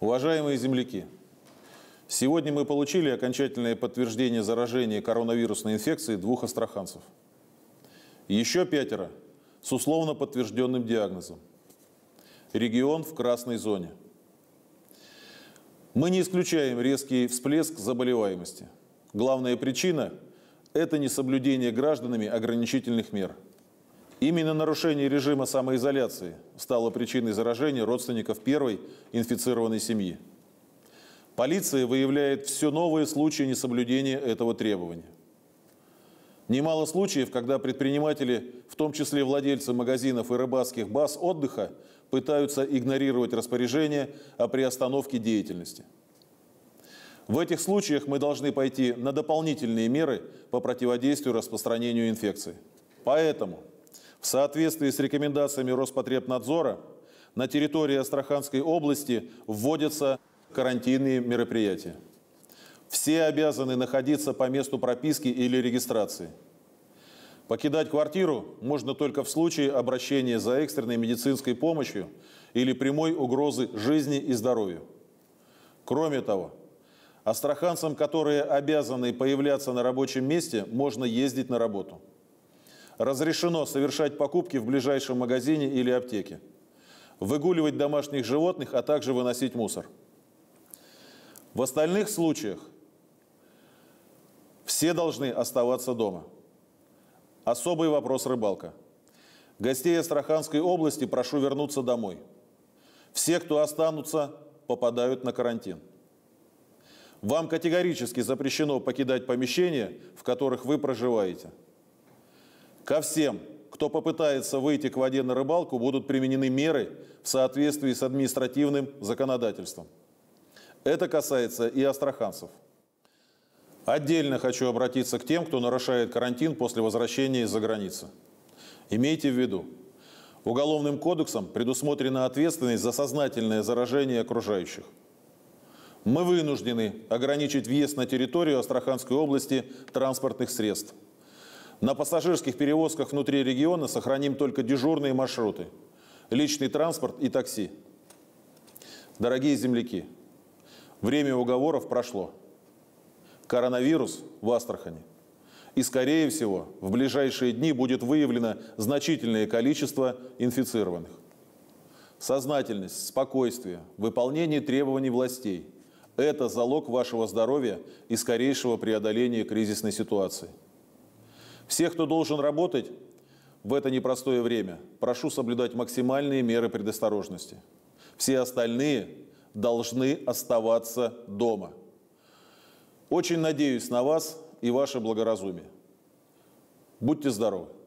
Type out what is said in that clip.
Уважаемые земляки, сегодня мы получили окончательное подтверждение заражения коронавирусной инфекцией двух астраханцев. Еще пятеро с условно подтвержденным диагнозом. Регион в красной зоне. Мы не исключаем резкий всплеск заболеваемости. Главная причина – это несоблюдение гражданами ограничительных мер – Именно нарушение режима самоизоляции стало причиной заражения родственников первой инфицированной семьи. Полиция выявляет все новые случаи несоблюдения этого требования. Немало случаев, когда предприниматели, в том числе владельцы магазинов и рыбацких баз отдыха, пытаются игнорировать распоряжение о приостановке деятельности. В этих случаях мы должны пойти на дополнительные меры по противодействию распространению инфекции. Поэтому в соответствии с рекомендациями Роспотребнадзора на территории Астраханской области вводятся карантинные мероприятия. Все обязаны находиться по месту прописки или регистрации. Покидать квартиру можно только в случае обращения за экстренной медицинской помощью или прямой угрозы жизни и здоровью. Кроме того, астраханцам, которые обязаны появляться на рабочем месте, можно ездить на работу – разрешено совершать покупки в ближайшем магазине или аптеке, выгуливать домашних животных, а также выносить мусор. В остальных случаях все должны оставаться дома. Особый вопрос рыбалка. Гостей Астраханской области прошу вернуться домой. Все, кто останутся, попадают на карантин. Вам категорически запрещено покидать помещения, в которых вы проживаете – Ко всем, кто попытается выйти к воде на рыбалку, будут применены меры в соответствии с административным законодательством. Это касается и астраханцев. Отдельно хочу обратиться к тем, кто нарушает карантин после возвращения из-за границы. Имейте в виду, Уголовным кодексом предусмотрена ответственность за сознательное заражение окружающих. Мы вынуждены ограничить въезд на территорию Астраханской области транспортных средств – на пассажирских перевозках внутри региона сохраним только дежурные маршруты, личный транспорт и такси. Дорогие земляки, время уговоров прошло. Коронавирус в Астрахани. И, скорее всего, в ближайшие дни будет выявлено значительное количество инфицированных. Сознательность, спокойствие, выполнение требований властей – это залог вашего здоровья и скорейшего преодоления кризисной ситуации – всех, кто должен работать в это непростое время, прошу соблюдать максимальные меры предосторожности. Все остальные должны оставаться дома. Очень надеюсь на вас и ваше благоразумие. Будьте здоровы!